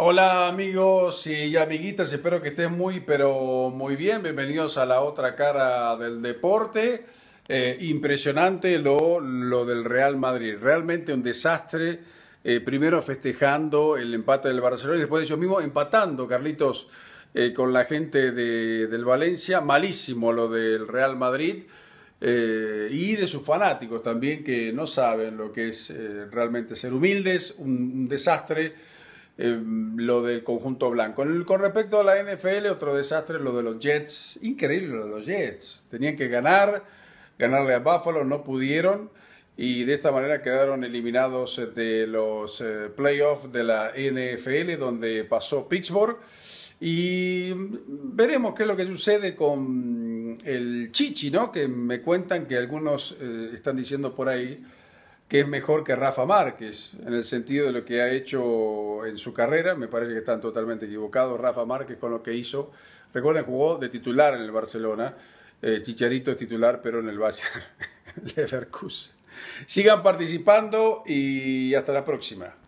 Hola amigos y amiguitas, espero que estén muy pero muy bien. Bienvenidos a la otra cara del deporte. Eh, impresionante lo, lo, del Real Madrid, realmente un desastre. Eh, primero festejando el empate del Barcelona y después de ellos mismos empatando, Carlitos, eh, con la gente de, del Valencia. Malísimo lo del Real Madrid. y de sus fanáticos también que no saben lo que es realmente ser humildes, un desastre. Em, lo del conjunto blanco. Con respecto a la NFL, otro desastre, lo de los Jets. Increíble lo de los Jets. Tenían que ganar, ganarle a Buffalo, no pudieron. Y de esta manera quedaron eliminados eh, de los eh, playoffs de la NFL, donde pasó Pittsburgh. Y mm, veremos qué es lo que sucede con el Chichi, ¿no? Que me cuentan que algunos eh, están diciendo por ahí que es mejor que Rafa Márquez, en el sentido de lo que ha hecho en su carrera. Me parece que están totalmente equivocados Rafa Márquez con lo que hizo. Recuerden, jugó de titular en el Barcelona, eh, Chicharito es titular, pero en el Bayern Leverkusen. Sigan participando y hasta la próxima.